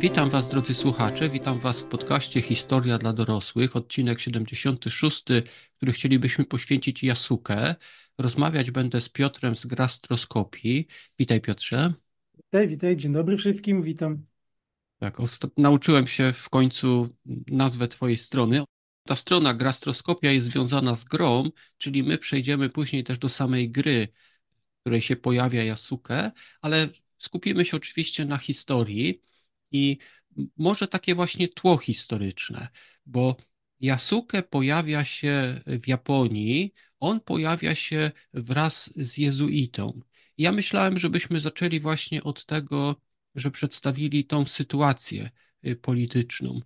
Witam Was, drodzy słuchacze, witam Was w podcaście Historia dla dorosłych, odcinek 76, który chcielibyśmy poświęcić Jasukę. Rozmawiać będę z Piotrem z Grastroskopii. Witaj, Piotrze. Witaj, witaj, dzień dobry wszystkim, witam. Tak, nauczyłem się w końcu nazwę Twojej strony. Ta strona Grastroskopia jest związana z grą, czyli my przejdziemy później też do samej gry, w której się pojawia Jasukę, ale skupimy się oczywiście na historii. I może takie właśnie tło historyczne, bo Yasuke pojawia się w Japonii, on pojawia się wraz z jezuitą. ja myślałem, żebyśmy zaczęli właśnie od tego, że przedstawili tą sytuację y, polityczną.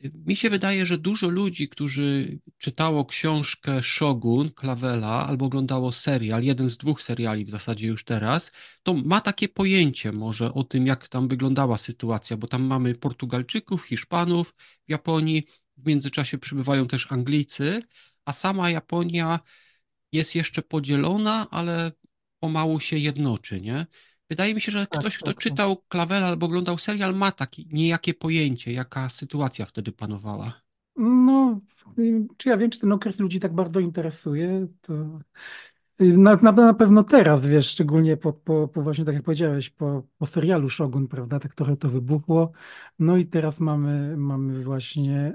Mi się wydaje, że dużo ludzi, którzy czytało książkę Shogun Klawela albo oglądało serial, jeden z dwóch seriali w zasadzie już teraz, to ma takie pojęcie może o tym, jak tam wyglądała sytuacja, bo tam mamy Portugalczyków, Hiszpanów w Japonii, w międzyczasie przybywają też Anglicy, a sama Japonia jest jeszcze podzielona, ale pomału się jednoczy, nie? Wydaje mi się, że tak, ktoś, kto tak, tak. czytał tak. Klawela albo oglądał serial, ma takie niejakie pojęcie, jaka sytuacja wtedy panowała. No, czy ja wiem, czy ten okres ludzi tak bardzo interesuje, to y, na, na, na pewno teraz, wiesz, szczególnie po, po, po, właśnie, tak jak powiedziałeś, po, po serialu Shogun, prawda, tak trochę to wybuchło. No i teraz mamy, mamy właśnie...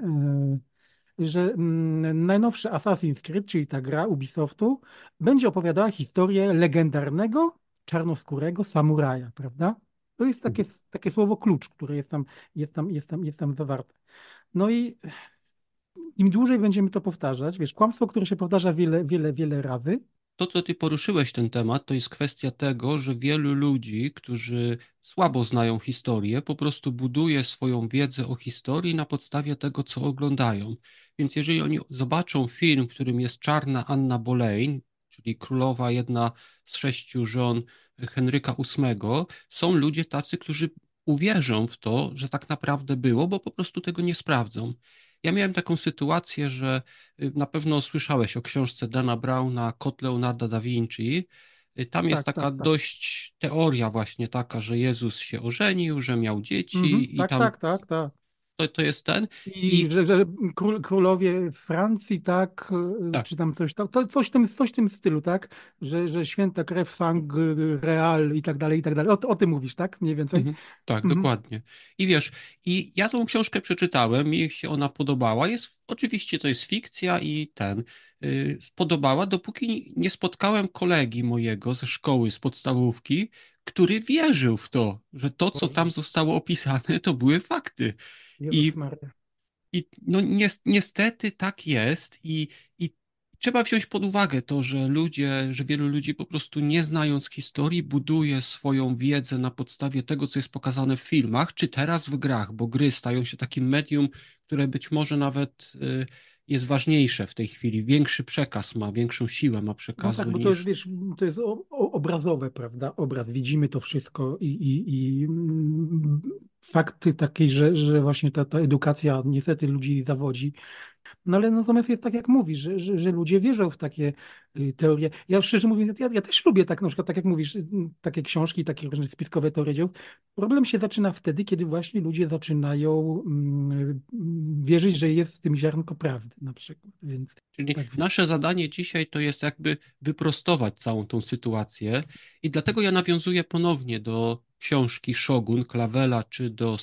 Y, że mm, najnowszy Assassin's Creed, czyli ta gra Ubisoftu, będzie opowiadała historię legendarnego czarnoskórego samuraja, prawda? To jest takie, mhm. takie słowo klucz, które jest tam, jest, tam, jest, tam, jest tam zawarte. No i im dłużej będziemy to powtarzać, wiesz, kłamstwo, które się powtarza wiele, wiele, wiele razy. To, co ty poruszyłeś ten temat, to jest kwestia tego, że wielu ludzi, którzy słabo znają historię, po prostu buduje swoją wiedzę o historii na podstawie tego, co oglądają. Więc jeżeli oni zobaczą film, w którym jest czarna Anna Boleyn, czyli królowa, jedna z sześciu żon Henryka VIII, są ludzie tacy, którzy uwierzą w to, że tak naprawdę było, bo po prostu tego nie sprawdzą. Ja miałem taką sytuację, że y, na pewno słyszałeś o książce Dana Browna Kot Leonarda da Vinci. Y, tam jest tak, taka tak, tak. dość teoria właśnie taka, że Jezus się ożenił, że miał dzieci mhm, i tak, tam tak, tak, tak to, to jest ten. I, I... Że, że, król, królowie Francji, tak, y, y, tak, czy tam coś, to, coś, w tym, coś w tym stylu, tak, że, że święta krew, sang, y, real i tak dalej, i tak dalej. O, o tym mówisz, tak, mniej więcej? Mhm, tak, mhm. dokładnie. I wiesz, i ja tą książkę przeczytałem, mi się ona podobała. Jest, oczywiście to jest fikcja i ten, yy, podobała, dopóki nie spotkałem kolegi mojego ze szkoły, z podstawówki, który wierzył w to, że to, co tam zostało opisane, to były fakty. I, I, no niestety tak jest i, i trzeba wziąć pod uwagę to, że ludzie, że wielu ludzi po prostu nie znając historii buduje swoją wiedzę na podstawie tego, co jest pokazane w filmach, czy teraz w grach, bo gry stają się takim medium, które być może nawet... Yy, jest ważniejsze w tej chwili, większy przekaz ma, większą siłę ma no przekazu. No tak, bo to jest, wiesz, to jest obrazowe, prawda, obraz, widzimy to wszystko i, i, i mm, fakty takiej, że, że właśnie ta, ta edukacja niestety ludzi zawodzi, no ale natomiast jest tak, jak mówisz, że, że, że ludzie wierzą w takie y, teorie. Ja szczerze mówiąc, ja, ja, też lubię tak, na przykład, tak jak mówisz, y, takie książki, takie różne spiskowe teorie Problem się zaczyna wtedy, kiedy właśnie ludzie zaczynają mm, y, wierzyć, że jest w tym ziarnko prawdy na przykład. Więc, Czyli tak. nasze zadanie dzisiaj to jest jakby wyprostować całą tą sytuację i dlatego ja nawiązuję ponownie do książki Shogun, Klawela czy do,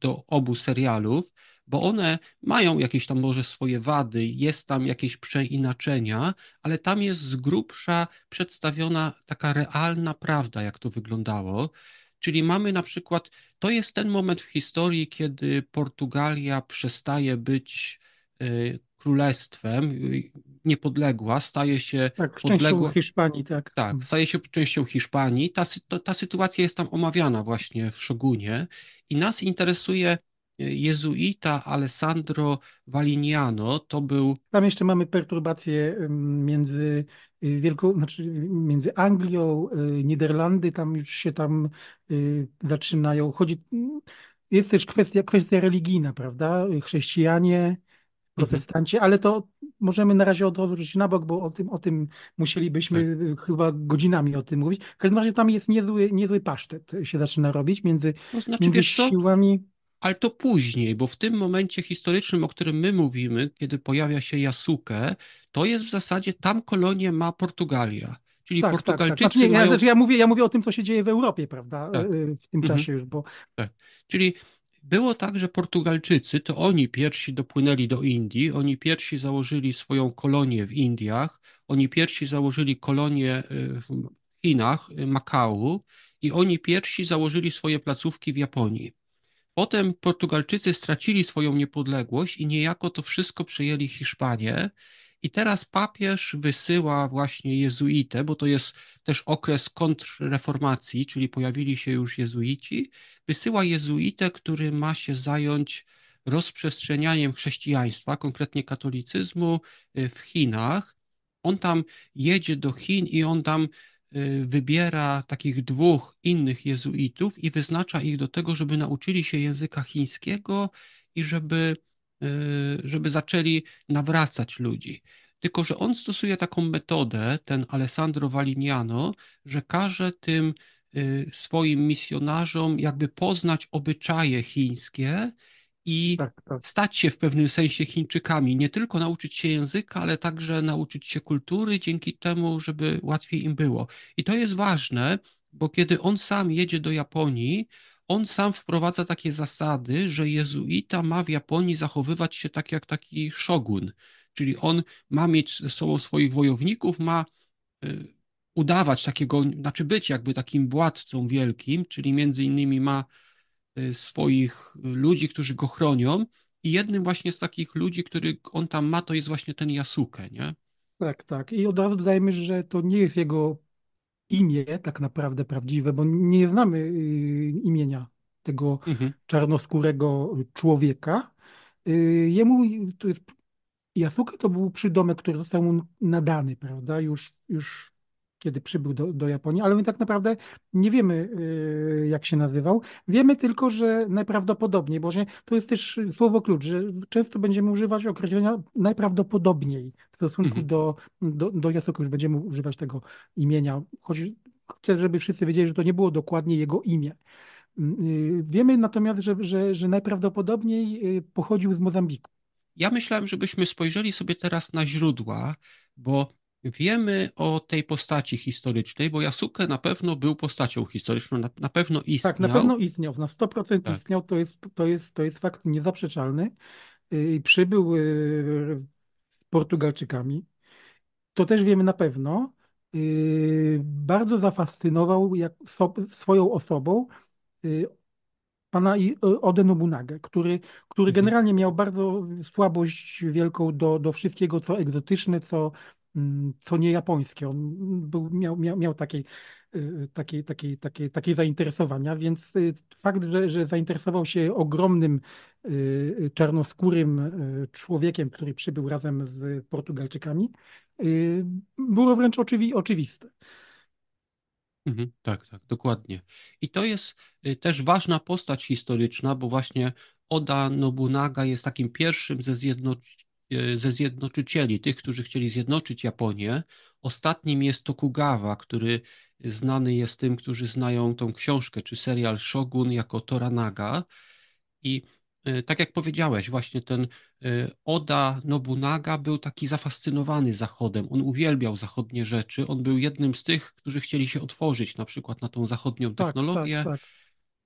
do obu serialów, bo one mają jakieś tam może swoje wady, jest tam jakieś przeinaczenia, ale tam jest z grubsza przedstawiona taka realna prawda, jak to wyglądało. Czyli mamy na przykład, to jest ten moment w historii, kiedy Portugalia przestaje być e, królestwem, y, niepodległa, staje się tak, podległa. Hiszpanii, tak. Tak, mhm. staje się częścią Hiszpanii. Ta, ta, ta sytuacja jest tam omawiana właśnie w Szogunie i nas interesuje jezuita Alessandro Valiniano. To był. Tam jeszcze mamy perturbacje między, y, Wielką, znaczy między Anglią, y, Niderlandy, tam już się tam y, zaczynają. Chodzi. Jest też kwestia, kwestia religijna, prawda? Chrześcijanie, mhm. protestanci, mhm. ale to możemy na razie odłożyć na bok, bo o tym, o tym musielibyśmy tak. chyba godzinami o tym mówić. W każdym razie tam jest niezły, niezły pasztet się zaczyna robić między, no, znaczy, między siłami ale to później, bo w tym momencie historycznym, o którym my mówimy, kiedy pojawia się Jasukę, to jest w zasadzie tam kolonię ma Portugalia. Czyli tak, Portugalczycy. Tak, tak. Znaczy, mają... znaczy ja, mówię, ja mówię o tym, co się dzieje w Europie, prawda? Tak. Y, y, w tym mhm. czasie już, bo. Tak. Czyli było tak, że Portugalczycy to oni pierwsi dopłynęli do Indii, oni pierwsi założyli swoją kolonię w Indiach, oni pierwsi założyli kolonię y, w Chinach, Makau, i oni pierwsi założyli swoje placówki w Japonii. Potem Portugalczycy stracili swoją niepodległość i niejako to wszystko przejęli Hiszpanie. I teraz papież wysyła właśnie jezuitę, bo to jest też okres kontrreformacji, czyli pojawili się już jezuici. Wysyła jezuitę, który ma się zająć rozprzestrzenianiem chrześcijaństwa, konkretnie katolicyzmu y, w Chinach. On tam jedzie do Chin i on tam Y, wybiera takich dwóch innych jezuitów i wyznacza ich do tego, żeby nauczyli się języka chińskiego i żeby, y, żeby zaczęli nawracać ludzi. Tylko, że on stosuje taką metodę, ten Alessandro Valignano, że każe tym y, swoim misjonarzom jakby poznać obyczaje chińskie i tak, tak. stać się w pewnym sensie Chińczykami. Nie tylko nauczyć się języka, ale także nauczyć się kultury dzięki temu, żeby łatwiej im było. I to jest ważne, bo kiedy on sam jedzie do Japonii, on sam wprowadza takie zasady, że jezuita ma w Japonii zachowywać się tak jak taki szogun. Czyli on ma mieć ze sobą swoich wojowników, ma y, udawać takiego, znaczy być jakby takim władcą wielkim, czyli między innymi ma Y, swoich ludzi, którzy go chronią. I jednym właśnie z takich ludzi, który on tam ma, to jest właśnie ten Jasuke, nie? Tak, tak. I od razu dodajmy, że to nie jest jego imię tak naprawdę prawdziwe, bo nie znamy y, imienia tego mhm. czarnoskórego człowieka. Y, jemu to jest Jasuke to był przydomek, który został mu nadany, prawda? Już, już kiedy przybył do, do Japonii, ale my tak naprawdę nie wiemy, y, jak się nazywał. Wiemy tylko, że najprawdopodobniej, bo to jest też słowo klucz, że często będziemy używać określenia najprawdopodobniej w stosunku mhm. do, do, do Jasoku, już będziemy używać tego imienia, choć chcę, żeby wszyscy wiedzieli, że to nie było dokładnie jego imię. Mm, y, wiemy natomiast, że, że, że najprawdopodobniej y, pochodził z Mozambiku. Ja myślałem, żebyśmy spojrzeli sobie teraz na źródła, bo wiemy o tej postaci historycznej, bo Jasuke na pewno był postacią historyczną, na, na pewno istniał. Tak, na pewno istniał, na 100% tak. istniał, to jest, to, jest, to jest fakt niezaprzeczalny. Y, I przybył y, z Portugalczykami, to też wiemy na pewno. Y, bardzo zafascynował jak, swoją osobą pana Ode Munage, który, który mhm. generalnie miał bardzo słabość wielką do, do wszystkiego, co egzotyczne, co Mm, co nie japońskie. On był, miał, miał, miał y, y, zainteresowania, więc y, fakt, że, że zainteresował się ogromnym czarnoskórym człowiekiem, który przybył razem z Portugalczykami, było wręcz oczywi oczywiste. Mhm, tak, tak, dokładnie. I to jest też ważna postać historyczna, bo właśnie Oda Nobunaga jest takim pierwszym ze zjednoczonych E, ze zjednoczycieli, tych, którzy chcieli zjednoczyć Japonię. Ostatnim jest Tokugawa, który znany jest tym, którzy znają tą książkę czy serial Shogun jako Toranaga. I e, tak jak powiedziałeś, właśnie ten e, Oda Nobunaga był taki zafascynowany Zachodem. On uwielbiał zachodnie rzeczy. On był jednym z tych, którzy chcieli się otworzyć na przykład na tą zachodnią tak, tak, technologię. Tak, tak, tak.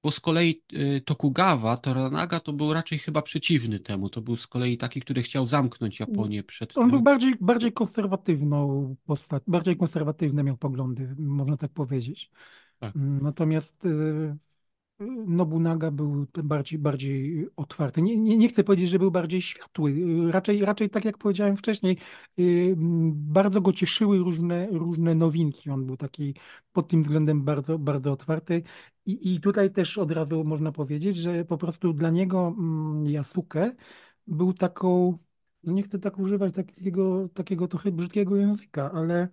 Bo z kolei y, Tokugawa, Toranaga to był raczej chyba przeciwny temu. To był z kolei taki, który chciał zamknąć Japonię przed. On tym. był bardziej, bardziej konserwatywną postać, bardziej konserwatywne miał poglądy, można tak powiedzieć. Tak. Natomiast y, Nobunaga był bardziej, bardziej otwarty. Nie, nie, nie chcę powiedzieć, że był bardziej światły. Raczej, raczej tak jak powiedziałem wcześniej, y, bardzo go cieszyły różne, różne nowinki. On był taki pod tym względem bardzo, bardzo otwarty. I, I tutaj też od razu można powiedzieć, że po prostu dla niego Jasukę mm, był taką, no nie chcę tak używać takiego, takiego trochę brzydkiego języka, ale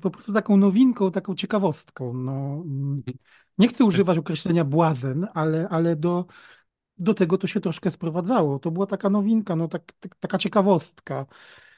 po prostu taką nowinką, taką ciekawostką. No mm. Nie chcę używać określenia błazen, ale, ale do, do tego to się troszkę sprowadzało. To była taka nowinka, no, tak, tak taka ciekawostka.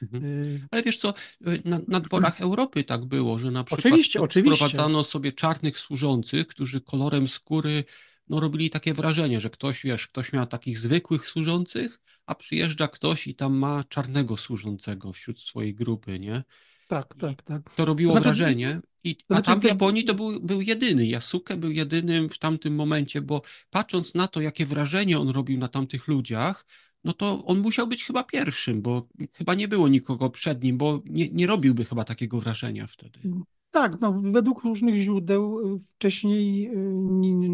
Mhm. Y- ale wiesz co, y, na, na dworach Europy tak było, że na przykład oczywiście, oczywiście. sprowadzano sobie czarnych służących, którzy kolorem skóry no, robili takie wrażenie, że ktoś, wiesz, ktoś miał takich zwykłych służących, a przyjeżdża ktoś i tam ma czarnego służącego wśród swojej grupy, nie? Tak, tak, tak. To robiło to znaczy, wrażenie. I, a znaczy, tam w Japonii to był, był jedyny, Yasuke był jedynym w tamtym momencie, bo patrząc na to, jakie wrażenie on robił na tamtych ludziach, no to on musiał być chyba pierwszym, bo chyba nie było nikogo przed nim, bo nie, nie robiłby chyba takiego wrażenia wtedy. Mm, tak, no, według różnych źródeł y, wcześniej y,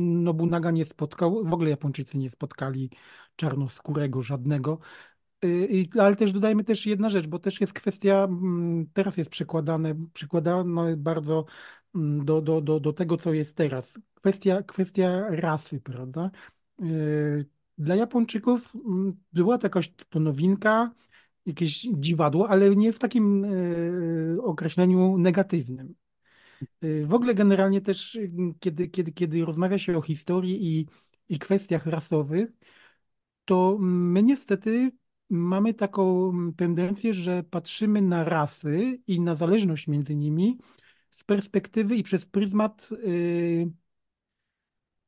Nobunaga nie spotkał, w ogóle Japończycy nie spotkali czarnoskórego żadnego. Y, ale też dodajmy też jedna rzecz, bo też jest kwestia, mm, teraz jest przekładane przykładane bardzo mm, do, do, do, do tego, co jest teraz. Kwestia, kwestia rasy, prawda? Y, dla Japończyków mm, była to jakaś to nowinka, jakieś dziwadło, ale nie w takim y, określeniu negatywnym. W ogóle generalnie też, kiedy, kiedy, kiedy rozmawia się o historii i, i kwestiach rasowych, to my niestety mamy taką tendencję, że patrzymy na rasy i na zależność między nimi z perspektywy i przez pryzmat, y,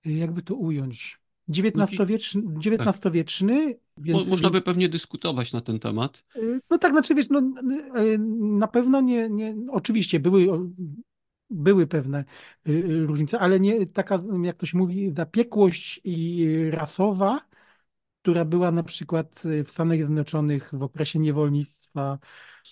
y, jakby to ująć, XIX-wieczny, no tak. więc, Można by pewnie dyskutować na ten temat. Y, no tak, znaczy wiesz, no, na pewno nie, nie oczywiście były, były pewne różnice, ale nie taka, jak to się mówi, zapiekłość i rasowa która była na przykład y, w Stanach Zjednoczonych w okresie niewolnictwa.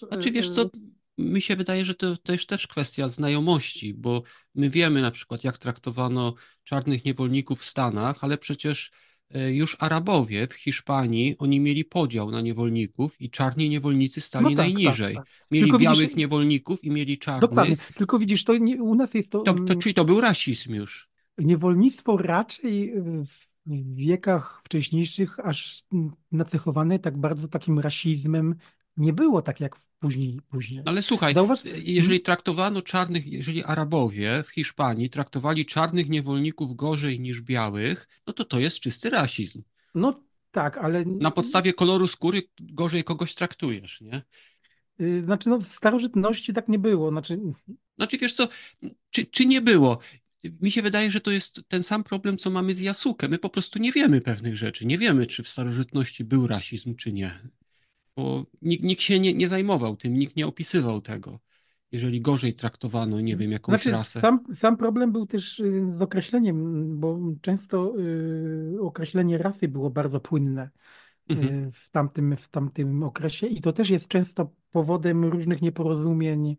Znaczy wiesz co, mi się wydaje, że to, to jest też kwestia znajomości, bo my wiemy na przykład jak traktowano czarnych niewolników w Stanach, ale przecież y, już Arabowie w Hiszpanii, oni mieli podział na niewolników i czarni niewolnicy stali no tak, tak najniżej. Tak, tak. Mieli białych niewolników i mieli czarnych. Dokładnie. Tylko widzisz, to nie, u nas jest to... To, to... Mm, czyli to był rasizm już. Niewolnictwo raczej w w wiekach wcześniejszych aż nacechowane tak bardzo takim rasizmem nie było tak jak później. później. Ale słuchaj, Zauważ... jeżeli mhm. traktowano czarnych, jeżeli Arabowie w Hiszpanii traktowali czarnych niewolników gorzej niż białych, no to to jest czysty rasizm. No tak, ale... Na podstawie koloru skóry gorzej kogoś traktujesz, nie? Y, znaczy, no, w starożytności tak nie było. Znaczy, znaczy wiesz co, czy, czy nie było? mi się wydaje, że to jest ten sam problem, co mamy z Jasukę. My po prostu nie wiemy pewnych rzeczy. Nie wiemy, czy w starożytności był rasizm, czy nie. Bo nikt, nikt się nie, nie zajmował tym, nikt nie opisywał tego. Jeżeli gorzej traktowano, nie wiem, jakąś znaczy, rasę. Sam, sam problem był też y, z określeniem, bo często y, określenie rasy było bardzo płynne y, mhm. w, tamtym, w tamtym okresie i to też jest często powodem różnych nieporozumień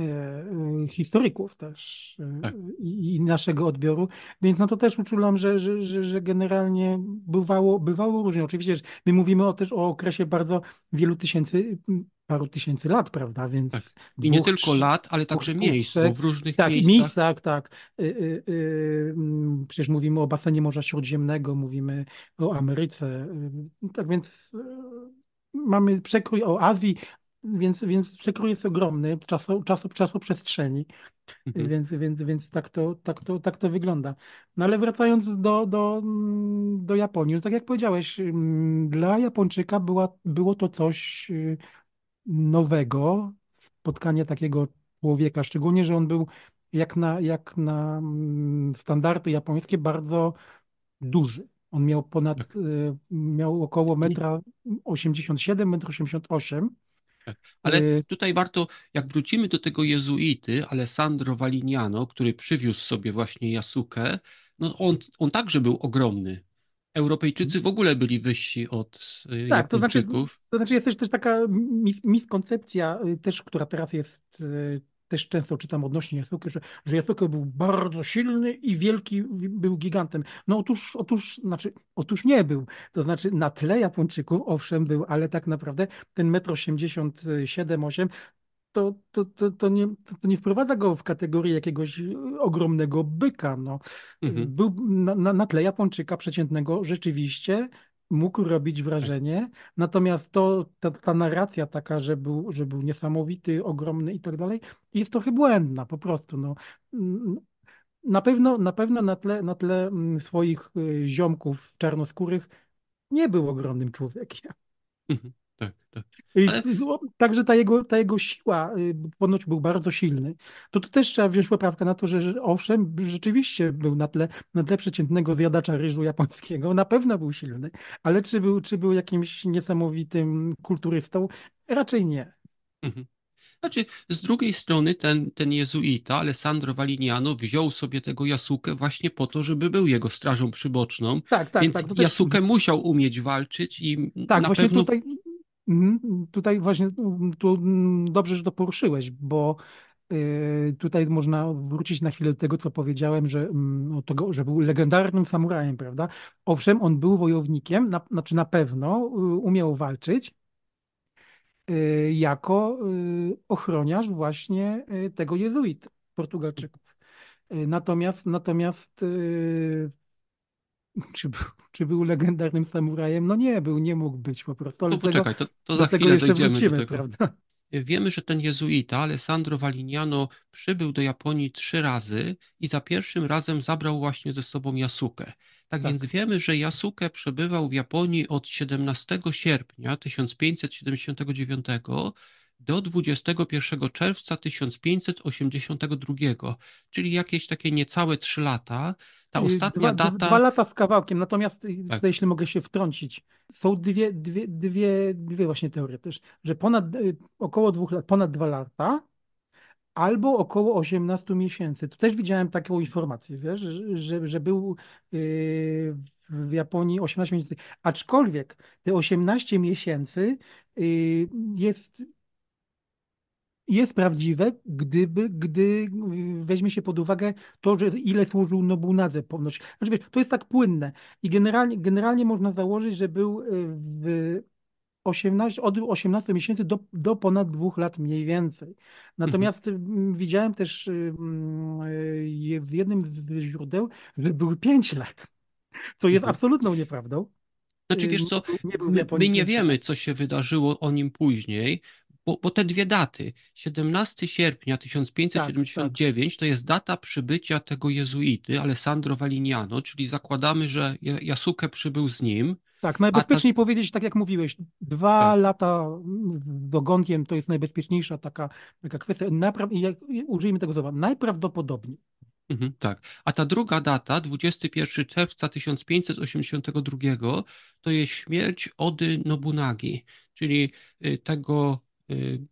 E, e, historyków też e, tak. i naszego odbioru, więc no to też uczulam, że, że, że, że generalnie bywało, bywało różnie. Oczywiście, że my mówimy o, też o okresie bardzo wielu tysięcy, paru tysięcy lat, prawda? Więc tak. I dwóch, nie tylko lat, ale także miejsc, bo w różnych tak, miejscach. miejscach tak, mm, przecież mówimy o basenie Morza Śródziemnego, mówimy o Ameryce, tak więc mamy przekrój o Azji, więc, więc przekrój jest ogromny czasu, czasu, czasu przestrzeni, mhm. więc, więc, więc tak, to, tak, to, tak to wygląda. No ale wracając do, do, do Japonii, no tak jak powiedziałeś, mm, dla Japończyka była, było to coś y, nowego, spotkanie takiego człowieka, szczególnie, że on był jak na, jak na mm, standardy japońskie bardzo duży. On miał ponad, tak. y, miał około metra m, 1,88 m. Ale y- tutaj warto, jak wrócimy do tego jezuity, Alessandro Valignano, który przywiózł sobie właśnie Jasukę, no on, on także był ogromny. Europejczycy w ogóle byli wyżsi od y, tak, Japończyków. To znaczy, to znaczy jest też, też taka mis, miskoncepcja, y, też, która teraz jest też często czytam odnośnie Jasuke, że, że Jasuke był bardzo silny i wielki, był gigantem. No otóż, otóż, znaczy, otóż nie był. To znaczy na tle Japończyków owszem był, ale tak naprawdę ten 1,87 m, 8 to, to, to, to, nie, to, to, nie wprowadza go w kategorię jakiegoś ogromnego byka. No. Mhm. Był na, na, na tle Japończyka przeciętnego rzeczywiście mógł robić tak. wrażenie, natomiast to, ta, ta narracja taka, że był, że był niesamowity, ogromny i tak dalej, jest trochę błędna po prostu. No. Mm, na pewno, na pewno na tle, na tle mm, swoich y, ziomków czarnoskórych nie był ogromnym człowiekiem. Mhm tak, tak. Ale... No, także ta jego, ta jego siła y, ponoć był bardzo silny. To tu też trzeba wziąć poprawkę na to, że owszem, rzeczywiście był na tle, na tle przeciętnego zjadacza ryżu japońskiego, na pewno był silny, ale czy był, czy był jakimś niesamowitym kulturystą? Raczej nie. Mhm. Znaczy, z drugiej strony ten, ten jezuita, Alessandro Valignano, wziął sobie tego Jasukę właśnie po to, żeby był jego strażą przyboczną. Tak, tak, Więc tak. Jasukę musiał umieć walczyć i tak, na pewno tutaj... Mhm, tutaj właśnie mm, tu mm, dobrze, że to poruszyłeś, bo y, tutaj można wrócić na chwilę do tego, co powiedziałem, że, mm, no, tego, że był legendarnym samurajem, prawda? Owszem, on był wojownikiem, na, znaczy na pewno y, umiał walczyć y, jako ochroniarz właśnie tego jezuit, Portugalczyków. Natomiast, natomiast czy, czy był legendarnym samurajem? No nie był, nie mógł być po prostu. Ale no poczekaj, to, to za chwilę dojdziemy wrócimy, do tego. Prawda? Wiemy, że ten jezuita Alessandro Valignano przybył do Japonii trzy razy i za pierwszym razem zabrał właśnie ze sobą Yasukę. Tak, tak, więc wiemy, że Yasukę przebywał w Japonii od 17 sierpnia 1579 do 21 czerwca 1582, czyli jakieś takie niecałe trzy lata. Ta ostatnia dwa, data. Dwa lata z kawałkiem, natomiast y, tak. jeśli mogę się wtrącić, są dwie, dwie, dwie, dwie właśnie teorie też, że ponad y, około dwóch lat, ponad dwa lata albo około 18 miesięcy. Tu też widziałem taką informację, wiesz, że, że, że był y, w Japonii 18 miesięcy. Aczkolwiek te 18 miesięcy jest jest prawdziwe, gdyby, gdy y, weźmie się pod uwagę to, że ile służył Nobunadze ponoć. Znaczy wiesz, to jest tak płynne i generalnie, generalnie można założyć, że był y, w 18, od 18 miesięcy do, do ponad dwóch lat mniej więcej. Natomiast mhm. Mm, widziałem też y, mm, w jednym z źródeł, że był 5 lat, co jest mhm. absolutną nieprawdą. Znaczy, wiesz co, my, my nie wiemy, co się wydarzyło o nim później, bo, bo te dwie daty, 17 sierpnia 1579 tak, tak. to jest data przybycia tego jezuity Alessandro Valignano, czyli zakładamy, że Jasukę przybył z nim. Tak, najbezpieczniej ta... powiedzieć, tak jak mówiłeś, dwa tak. lata dogonkiem to jest najbezpieczniejsza taka, taka kwestia. Napra... Użyjmy tego słowa, najprawdopodobniej. Mhm, tak. A ta druga data, 21 czerwca 1582, to jest śmierć Ody Nobunagi, czyli y, tego Y,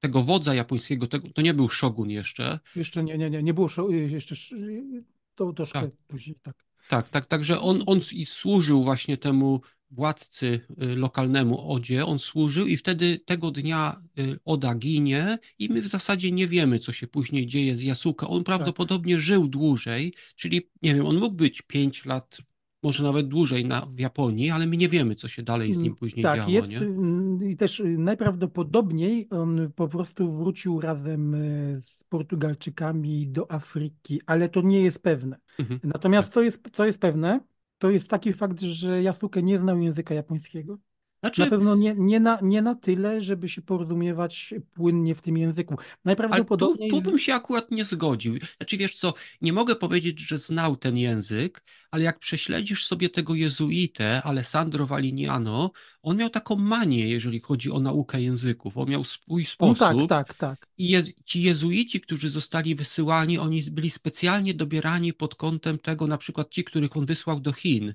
tego wodza japońskiego, tego, to nie był szogun jeszcze. Jeszcze nie, nie, nie, nie było y, jeszcze y, to, to tak. później, tak. Tak, tak, także on, on i służył właśnie temu władcy lokalnemu Odzie, on służył i wtedy tego dnia Oda ginie i my w zasadzie nie wiemy, co się później dzieje z Jasuka. On tak. prawdopodobnie tak. żył dłużej, czyli nie wiem, on mógł być 5 lat, może nawet dłużej na, w Japonii, ale my nie wiemy, co się dalej z nim mm, później tak, działo. Jest, mm, I też najprawdopodobniej on po prostu wrócił razem e, z Portugalczykami do Afryki, ale to nie jest pewne. Mhm, Natomiast tak. co, jest, co jest pewne, to jest taki fakt, że Yasuke nie znał języka japońskiego. Znaczy... Na pewno nie, nie, na, nie na tyle, żeby się porozumiewać płynnie w tym języku. Najprawdopodobniej... Tu, tu bym się akurat nie zgodził. Znaczy wiesz co, nie mogę powiedzieć, że znał ten język, ale jak prześledzisz sobie tego jezuitę Alessandro Valignano, on miał taką manię, jeżeli chodzi o naukę języków. On miał swój sposób. No tak, tak, tak. I je, ci jezuici, którzy zostali wysyłani, oni byli specjalnie dobierani pod kątem tego, na przykład ci, których on wysłał do Chin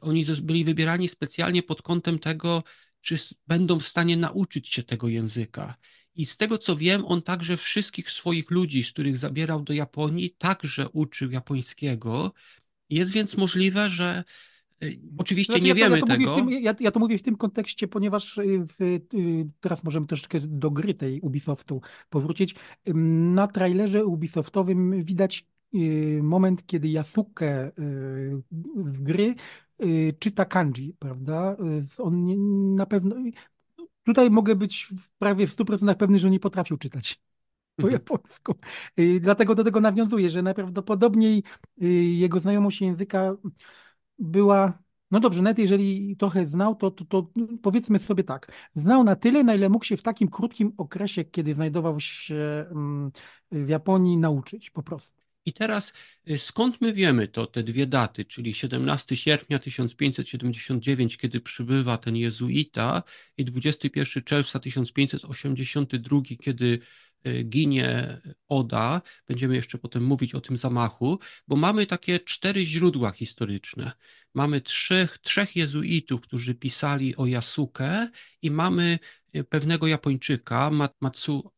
oni byli wybierani specjalnie pod kątem tego, czy będą w stanie nauczyć się tego języka. I z tego co wiem, on także wszystkich swoich ludzi, z których zabierał do Japonii, także uczył japońskiego. Jest więc możliwe, że y, Oczywiście znaczy, nie ja wiemy ja tego. Tym, ja, ja, to mówię w tym kontekście, ponieważ y, w, y, teraz możemy troszeczkę do gry tej Ubisoftu powrócić. Na trailerze Ubisoftowym widać moment, kiedy Yasuke w gry Y, czyta kanji, prawda? Y, on nie, na pewno. Tutaj mogę być prawie w 100% pewny, że nie potrafił czytać po mhm. japońsku. Y, dlatego do tego nawiązuję, że najprawdopodobniej jego znajomość języka była. No dobrze, nawet jeżeli trochę znał, to, to, to, powiedzmy sobie tak. Znał na tyle, na ile mógł się w takim krótkim okresie, kiedy znajdował się mm, w Japonii, nauczyć po prostu. I teraz y, skąd my wiemy to, te dwie daty, czyli 17 sierpnia 1579, kiedy przybywa ten jezuita i 21 czerwca 1582, kiedy y, ginie Oda, będziemy jeszcze potem mówić o tym zamachu, bo mamy takie cztery źródła historyczne. Mamy trzech, trzech jezuitów, którzy pisali o Yasuke i mamy y, pewnego Japończyka, Matsu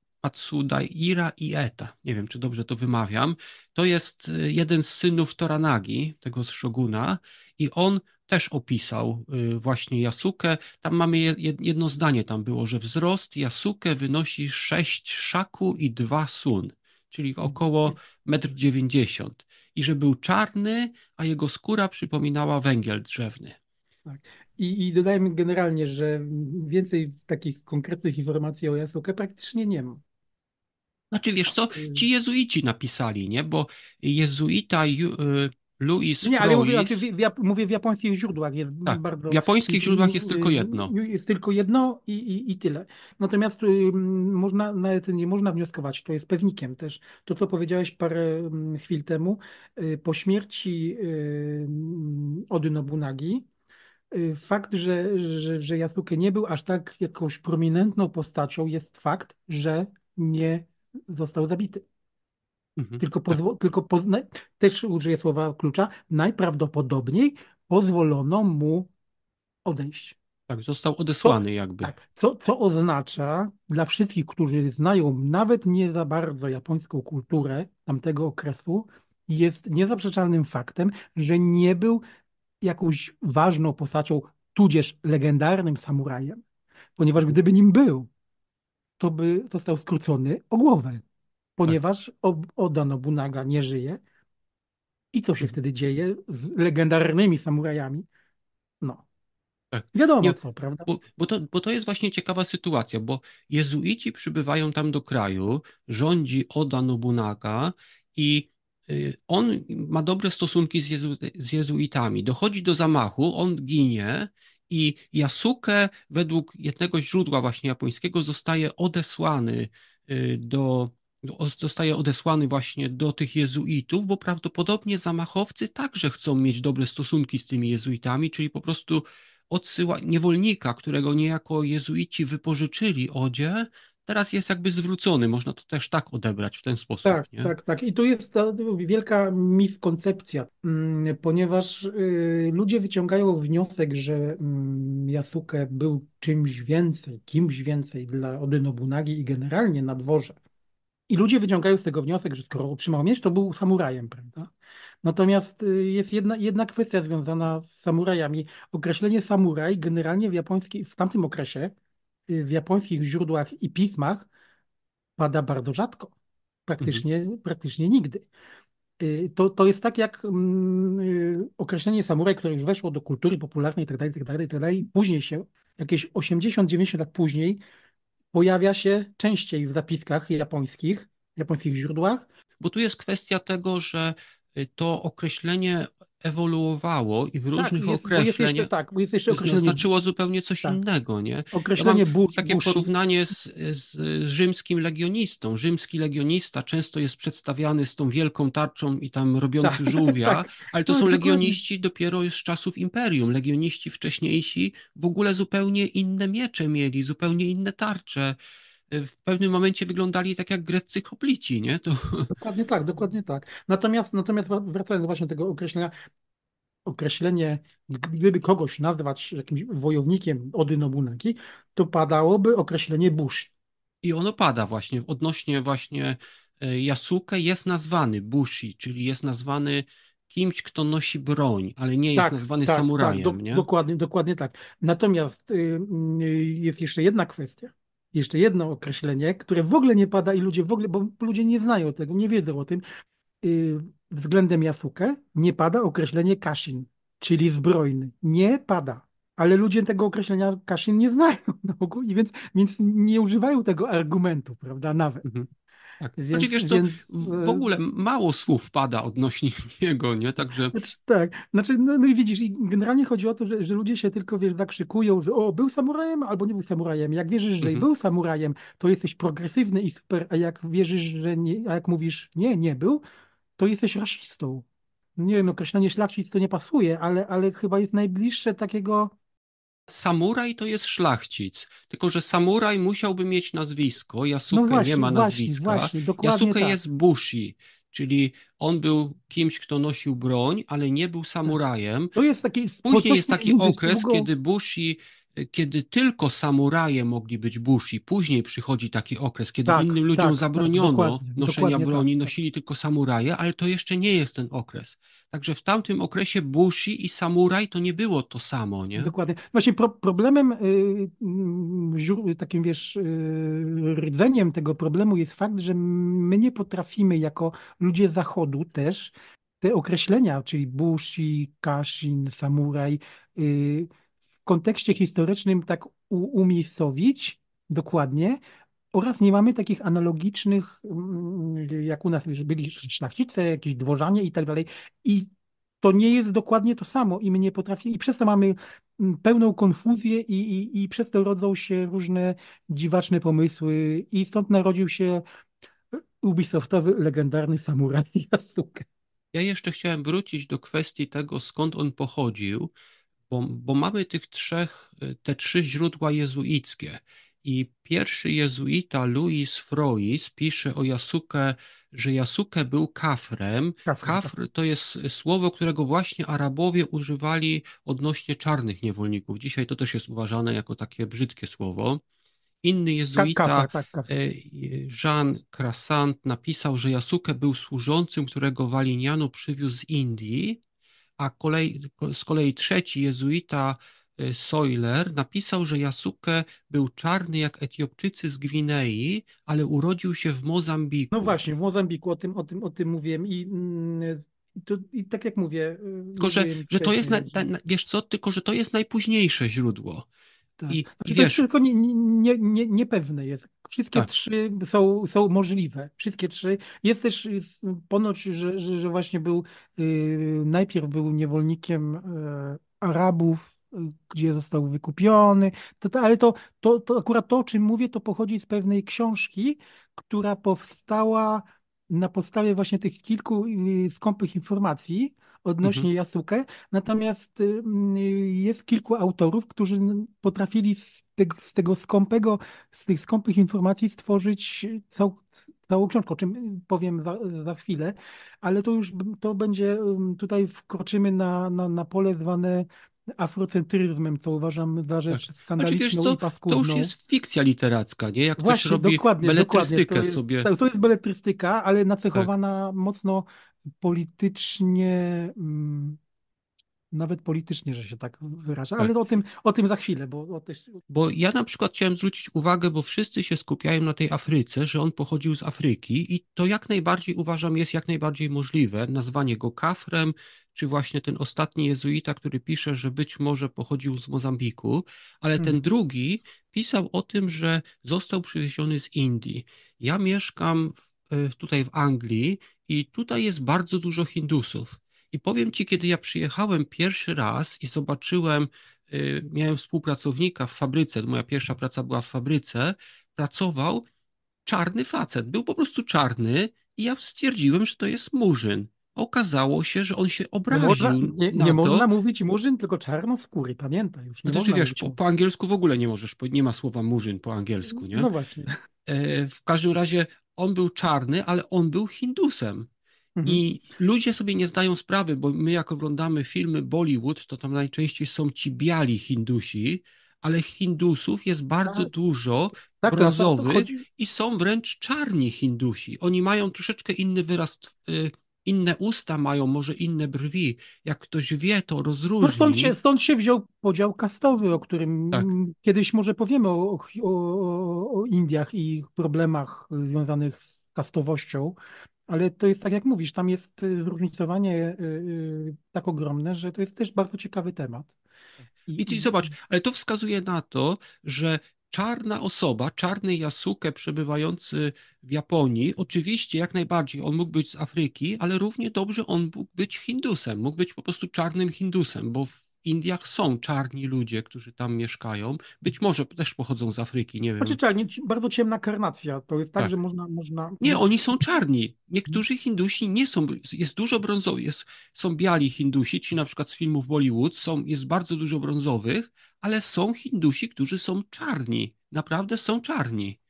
i Ieta, nie wiem czy dobrze to wymawiam, to jest y, jeden z synów Toranagi, tego szoguna, i on też opisał y, właśnie Jasukę. Tam mamy jedno zdanie, tam było, że wzrost Jasukę wynosi 6 szaku i 2 sun, czyli około 1,90 mhm. m. I że był czarny, a jego skóra przypominała węgiel drzewny. Tak. I, I dodajmy generalnie, że więcej takich konkretnych informacji o Jasukę praktycznie nie ma. Znaczy, wiesz co, mm. ci jezuici napisali, nie? Bo jezuita ju, y, Louis Nie, ale mówię, znaczy w, mówię w japońskich źródłach. Jest tak, bardzo, w japońskich źródłach jest tylko jedno. Jest tylko jedno i, i, i tyle. Natomiast y, można, nawet nie można wnioskować, to jest pewnikiem też. To, co powiedziałeś parę mm, chwil temu, y, po śmierci y, mm, Ody Nobunagi, y, fakt, że, że, że Yasuke nie był aż tak jakąś prominentną postacią, jest fakt, że nie został zabity. Mhm. Tylko, tak. pozwo- tylko po, na, też użyję słowa klucza, najprawdopodobniej pozwolono mu odejść. Tak, został odesłany co, jakby. Tak, co, co oznacza dla wszystkich, którzy znają nawet nie za bardzo japońską kulturę tamtego okresu, jest niezaprzeczalnym faktem, że nie był jakąś ważną postacią, tudzież legendarnym samurajem. Ponieważ gdyby nim był, to by został skrócony o głowę, tak. ponieważ Oda Nobunaga nie żyje. I co się mhm. wtedy dzieje z legendarnymi samurajami? No. Tak. Wiadomo nie, co, prawda? Bo, bo, to, bo to jest właśnie ciekawa sytuacja, bo jezuici przybywają tam do kraju, rządzi Oda Nobunaga i y, on ma dobre stosunki z, jezu, z jezuitami. Dochodzi do zamachu, on ginie i Yasuke według jednego źródła właśnie japońskiego zostaje odesłany y, do zostaje odesłany właśnie do tych jezuitów, bo prawdopodobnie zamachowcy także chcą mieć dobre stosunki z tymi jezuitami, czyli po prostu odsyła niewolnika, którego niejako jezuici wypożyczyli odzie, teraz jest jakby zwrócony, można to też tak odebrać w ten sposób. Tak, nie? tak, tak. I tu jest ta wielka miskoncepcja, mm, ponieważ y, ludzie wyciągają wniosek, że Yasuke mm, był czymś więcej, kimś więcej dla Ody Nobunagi i generalnie na dworze. I ludzie wyciągają z tego wniosek, że skoro otrzymał miecz, to był samurajem, prawda? Natomiast y, jest jedna, jedna kwestia związana z samurajami. Określenie samuraj generalnie w japońskiej, w tamtym okresie w japońskich źródłach i pismach pada bardzo rzadko, praktycznie, mhm. praktycznie nigdy. Y, to, to jest tak jak mm, y, określenie samuraj, które już weszło do kultury popularnej itd., itd., itd. i tak tak tak później się, jakieś 80-90 lat później, pojawia się częściej w zapiskach japońskich, japońskich źródłach. Bo tu jest kwestia tego, że y, to określenie ewoluowało i w tak, różnych tak, określeniach tak, jest jeszcze określenie, znaczyło zupełnie coś tak. innego, nie? Określenie ja takie porównanie z, z, rzymskim legionistą. Rzymski legionista często jest przedstawiany z tą wielką tarczą i tam robiący tak, żółwia, tak. ale to no, są legioniści dopiero z czasów imperium. Legioniści wcześniejsi w ogóle zupełnie inne miecze mieli, zupełnie inne tarcze w pewnym momencie wyglądali tak jak greccy koplici, nie? To... Dokładnie tak, dokładnie tak. Natomiast, natomiast wracając właśnie do tego określenia, określenie, gdyby kogoś nazwać jakimś wojownikiem Odynobunaги, to padałoby określenie Bush. I ono pada właśnie odnośnie właśnie e, Yasuke jest nazwany Bushi, czyli jest nazwany kimś, kto nosi broń, ale nie jest tak, nazwany tak, tak samurajem. Tak, do, nie? Dokładnie, dokładnie tak. Natomiast y, y, jest jeszcze jedna kwestia jeszcze jedno określenie, które w ogóle nie pada i ludzie w ogóle, bo ludzie nie znają tego, nie wiedzą o tym. Yy, względem Jasuke nie pada określenie kasin, czyli zbrojny. Nie pada. Ale ludzie tego określenia kasin nie znają na i więc, więc nie używają tego argumentu, prawda, nawet. Mhm. Tak. Więc, znaczy, wiesz co, więc... w e, ogóle mało słów pada odnośnie niego, nie? Także... Znaczy, tak, znaczy, no, no widzisz, i generalnie chodzi o to, że, że, ludzie się tylko, wiesz, zakrzykują, że o, był samurajem albo nie był samurajem. Jak wierzysz, że mhm. był samurajem, to jesteś progresywny i super, a jak wierzysz, że nie, a jak mówisz, nie, nie był, to jesteś rasistą. Nie wiem, określenie szlachcic to nie pasuje, ale, ale chyba jest najbliższe takiego Samuraj to jest szlachcic, tylko że samuraj musiałby mieć nazwisko, Yasuke no właśnie, nie ma nazwiska. Właśnie, właśnie tak. jest Bushi, czyli on był kimś, kto nosił broń, ale nie był samurajem. To jest taki, Później jest taki okres, długo... kiedy Bushi kiedy tylko samuraje mogli być bushi. Później przychodzi taki okres, kiedy tak, innym ludziom tak, tak zabroniono tak, dokładnie, noszenia dokładnie broni, tak, tak. nosili tylko samuraje, ale to jeszcze nie jest ten okres. Także w tamtym okresie Bushi i samuraj to nie było to samo, nie? Dokładnie. Właśnie pro, problemem, yy, takim wiesz, yy, rdzeniem tego problemu jest fakt, że my nie potrafimy jako ludzie zachodu też te określenia, czyli Bushi, Kashin, samuraj, yy, w kontekście historycznym tak u, umiejscowić dokładnie, oraz nie mamy takich analogicznych, mm, jak u nas byli szlachcice, jakieś dworzanie i tak dalej. I to nie jest dokładnie to samo i my nie potrafimy, i przez to mamy mm, pełną konfuzję i, i, i przez to rodzą się różne dziwaczne pomysły i stąd narodził się Ubisoftowy legendarny samuraj Yasuke. Ja jeszcze chciałem wrócić do kwestii tego, skąd on pochodził, bo, bo mamy tych trzech, te trzy źródła jezuickie i pierwszy jezuita Louis Frois pisze o Jasukę, że Jasukę był kafrem. Tak. Kafr, to jest słowo, którego właśnie Arabowie używali odnośnie czarnych niewolników. Dzisiaj to też jest uważane jako takie brzydkie słowo. Inny jezuita, kafr, tak, e, Jean Krasant, napisał, że Jasukę był służącym, którego Waliniano przywiózł z Indii, a kolej, z kolei trzeci jezuita Y, Soiler napisał, że Yasuke był czarny jak Etiopczycy z Gwinei, ale urodził się w Mozambiku. No właśnie, w Mozambiku o tym, o tym, o tym mówiłem i mm, to, I tak jak mówię. Y, tylko, że, że to jest, na, na, wiesz co, tylko że to jest najpóźniejsze źródło. Tak. I, znaczy, wiesz, tylko nie, nie, nie, niepewne jest. Wszystkie tak. trzy są, są możliwe. Wszystkie trzy. Jest też jest, ponoć, że, że, że, właśnie był, yy, najpierw był niewolnikiem yy, Arabów, gdzie został wykupiony. To, to, ale to, to, to akurat to, o czym mówię, to pochodzi z pewnej książki, która powstała na podstawie właśnie tych kilku y, skąpych informacji odnośnie mhm. Jasukę. Natomiast y, y, jest kilku autorów, którzy potrafili z tego, z tego skąpego, z tych skąpych informacji stworzyć cał, całą książkę, o czym powiem za, za, chwilę, ale to już to będzie, tutaj wkroczymy na, na, na pole zwane afrocentryzmem, co uważam za rzecz tak. znaczy, skandaliczną znaczy, wiesz co, i paskudną. To już jest fikcja literacka, nie? Jak Właśnie, ktoś robi dokładnie, beletrystykę dokładnie. Jest, sobie. Tak, to jest beletrystyka, ale nacechowana tak. mocno politycznie... Mm, nawet politycznie, że się tak wyraża, tak. ale tak. o tym, o tym za chwilę, bo też... Bo ja na przykład chciałem zwrócić uwagę, bo wszyscy się skupiają na tej Afryce, że on pochodził z Afryki i to jak najbardziej uważam jest jak najbardziej możliwe, nazwanie go kafrem, czy właśnie ten ostatni jezuita, który pisze, że być może pochodził z Mozambiku, ale hmm. ten mhm. drugi pisał o tym, że został przywieziony z Indii. Ja mieszkam w, e, tutaj w Anglii i tutaj jest bardzo dużo Hindusów. I powiem ci, kiedy ja przyjechałem pierwszy raz i zobaczyłem, y, miałem współpracownika w fabryce, moja pierwsza praca była w fabryce, pracował czarny facet, był po prostu czarny i ja stwierdziłem, że to jest murzyn. Okazało się, że on się obraził. Nie, można, nie, nie można mówić murzyn, tylko czarnoskóry, pamiętaj już. Nie no to znaczy, wiesz, po, po, angielsku w ogóle nie możesz, nie ma słowa murzyn po angielsku, nie? No właśnie. E, w każdym razie on był czarny, ale on był Hindusem. Mhm. I ludzie sobie nie zdają sprawy, bo my jak oglądamy filmy Bollywood, to tam najczęściej są ci biali Hindusi, ale Hindusów jest bardzo tak. dużo, tak, brązowych i są wręcz czarni Hindusi. Oni mają troszeczkę inny wyraz, y, inne usta mają, może inne brwi. Jak ktoś wie, to no rozróżni. No stąd, się, stąd się wziął podział kastowy, o którym tak. kiedyś może powiemy o, o, o Indiach i problemach związanych z kastowością, ale to jest tak, jak mówisz, tam jest y, zróżnicowanie y, y, tak ogromne, że to jest też bardzo ciekawy temat. I, I, I zobacz, ale to wskazuje na to, że czarna osoba, czarny jasuke przebywający w Japonii, oczywiście jak najbardziej, on mógł być z Afryki, ale równie dobrze on mógł być Hindusem, mógł być po prostu czarnym Hindusem, bo w Indiach są czarni ludzie, którzy tam mieszkają. Być może też pochodzą z Afryki, nie wiem. Znaczy, czarni, bardzo ciemna karnatwia. To jest tak, tak. że można, można... Nie, oni są czarni. Niektórzy Hindusi nie są. Jest dużo brązowych. Jest, są biali Hindusi, ci na przykład z filmów Bollywood. Są, jest bardzo dużo brązowych, ale są Hindusi, którzy są czarni. Naprawdę są czarni.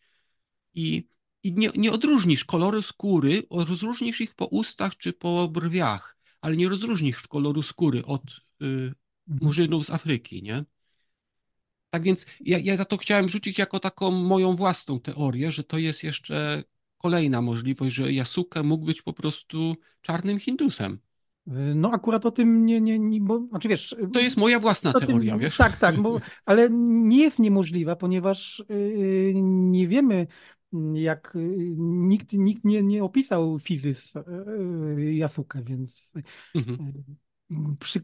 I, i nie, nie odróżnisz koloru skóry, rozróżnisz ich po ustach czy po brwiach ale nie rozróżnisz koloru skóry od, y, Mhm. Murzynów z Afryki, nie? Tak więc ja, ja za to chciałem rzucić jako taką moją własną teorię, że to jest jeszcze kolejna możliwość, że Jasuke mógł być po prostu czarnym Hindusem. Y, no akurat o tym nie, nie, nie bo, znaczy wiesz... Y, to jest moja własna teoria, tym, wiesz? Tak, tak, bo, ale nie jest niemożliwa, ponieważ yy, nie wiemy, jak y, nikt, nikt nie, nie opisał fizys Jasukę, więc mhm przy,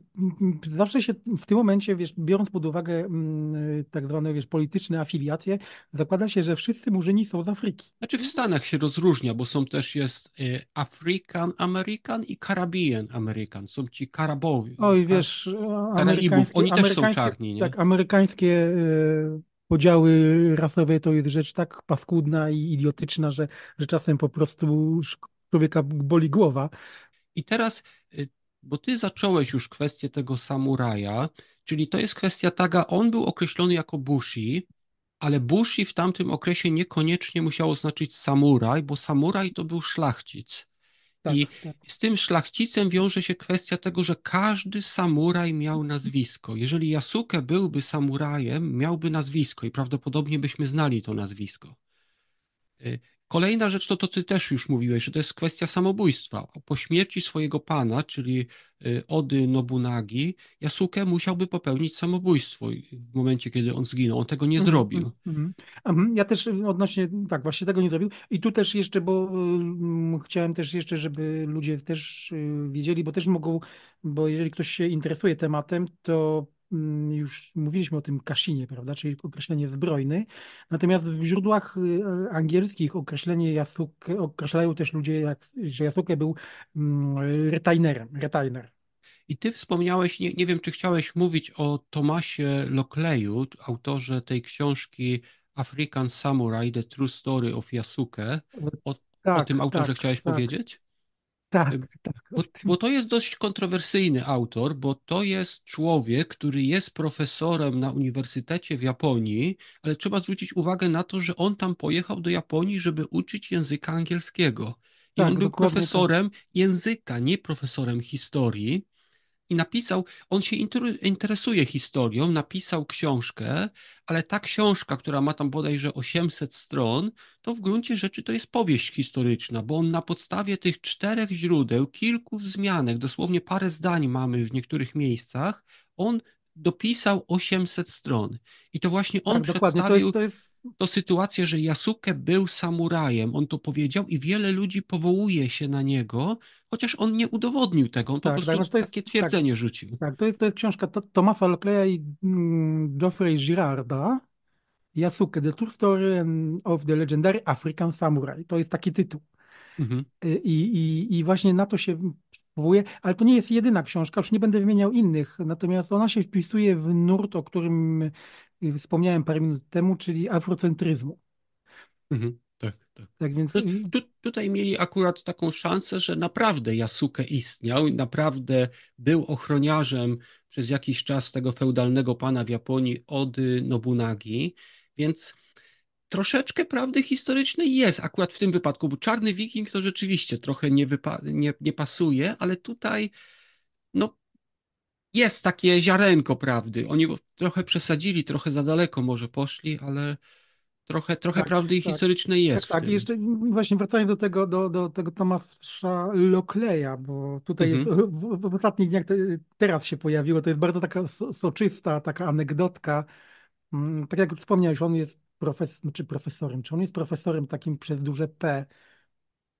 zawsze się w tym momencie, wiesz, biorąc pod uwagę mm, tak zwane wiesz, polityczne afiliacje, zakłada się, że wszyscy murzyni są z Afryki. Znaczy w Stanach się rozróżnia, bo są też jest y, African American i Caribbean American. Są ci Karabowie. Oj, tak? wiesz, Karaibów. Oni też są czarni, nie? Tak, amerykańskie e, podziały rasowe to jest rzecz tak paskudna i idiotyczna, że, że czasem po prostu człowieka boli głowa. I teraz y, bo ty zacząłeś już kwestię tego samuraja, czyli to jest kwestia taga, on był określony jako bushi, ale bushi w tamtym okresie niekoniecznie musiało znaczyć samuraj, bo samuraj to był szlachcic. Tak, I tak. z tym szlachcicem wiąże się kwestia tego, że każdy samuraj miał nazwisko. Jeżeli Yasuke byłby samurajem, miałby nazwisko i prawdopodobnie byśmy znali to nazwisko. Y, Kolejna rzecz to to, co też już mówiłeś, że to jest kwestia samobójstwa. Po śmierci swojego pana, czyli y, Ody Nobunagi, Yasuke musiałby popełnić samobójstwo w momencie, kiedy on zginął. On tego nie mhm, zrobił. Mhm, mhm. Ja też odnośnie, tak, właśnie tego nie zrobił. I tu też jeszcze, bo mm, chciałem też jeszcze, żeby ludzie też y, wiedzieli, bo też mogą, bo jeżeli ktoś się interesuje tematem, to Mm, już mówiliśmy o tym kasinie, prawda, czyli określenie zbrojny. Natomiast w źródłach y, angielskich określenie jasukę, określają też ludzie, jak, że jasukę był mm, retainerem, retainer. I ty wspomniałeś, nie, nie wiem, czy chciałeś mówić o Tomasie Lokleju, autorze tej książki African Samurai, The True Story of Yasuke. O, tak, o tym autorze tak, chciałeś tak. powiedzieć? Tak, tak. Bo, bo, to jest dość kontrowersyjny autor, bo to jest człowiek, który jest profesorem na uniwersytecie w Japonii, ale trzeba zwrócić uwagę na to, że on tam pojechał do Japonii, żeby uczyć języka angielskiego. I tak, on był tak. profesorem tak. języka, nie profesorem historii i napisał, on się interesuje historią, napisał książkę, ale ta książka, która ma tam bodajże 800 stron, to w gruncie rzeczy to jest powieść historyczna, bo on na podstawie tych czterech źródeł, kilku wzmianek, dosłownie parę zdań mamy w niektórych miejscach, on dopisał 800 stron. I to właśnie on tak, przedstawił to, jest, to, jest... to sytuację, że Yasuke był samurajem. On to powiedział i wiele ludzi powołuje się na niego, chociaż on nie udowodnił tego. On tak, po prostu tak, no to jest, takie tak. twierdzenie tak, rzucił. Tak, to jest, to jest książka Tomasa Locleya i mm, Geoffrey Girarda. Yasuke, The True Story of the Legendary African Samurai. To jest taki tytuł. Mhm. Y, I, i, I właśnie na to się ale to nie jest jedyna książka, już nie będę wymieniał innych, natomiast ona się wpisuje w nurt, o którym y, wspomniałem parę minut temu, czyli afrocentryzmu. Mhm, tak, tak. tak więc... Tu, tu, tutaj mieli akurat taką szansę, że naprawdę Jasuke istniał, naprawdę był ochroniarzem przez jakiś czas tego feudalnego pana w Japonii od Nobunagi, więc troszeczkę prawdy historycznej jest. Akurat w tym wypadku, bo Czarny Wiking to rzeczywiście trochę nie, nie, nie pasuje, ale tutaj no, jest takie ziarenko prawdy. Oni trochę przesadzili, trochę za daleko może poszli, ale trochę, trochę tak, prawdy tak, historycznej jest. Tak, tak. I jeszcze właśnie wracając do tego, do, do tego Tomasza Lokleja, bo tutaj mhm. w, w, ostatnich dniach to, teraz się pojawiło, to jest bardzo taka soczysta taka anegdotka. Mm, tak jak wspomniałeś, on jest profes, czy znaczy profesorem. Czy on jest profesorem takim przez duże P?